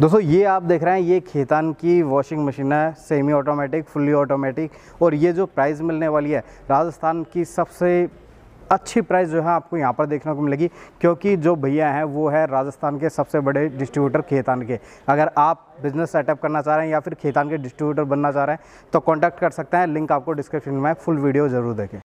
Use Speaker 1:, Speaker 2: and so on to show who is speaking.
Speaker 1: दोस्तों ये आप देख रहे हैं ये खेतान की वॉशिंग मशीन है सेमी ऑटोमेटिक फुल्ली ऑटोमेटिक और ये जो प्राइस मिलने वाली है राजस्थान की सबसे अच्छी प्राइस जो है आपको यहाँ पर देखने को मिलेगी क्योंकि जो भैया हैं वो है राजस्थान के सबसे बड़े डिस्ट्रीब्यूटर खेतान के अगर आप बिज़नेस सेटअप करना चाह रहे हैं या फिर खेतान के डिस्ट्रीब्यूटर बनना चाह रहे हैं तो कॉन्टैक्ट कर सकते हैं लिंक आपको डिस्क्रिप्शन में फुल वीडियो ज़रूर देखें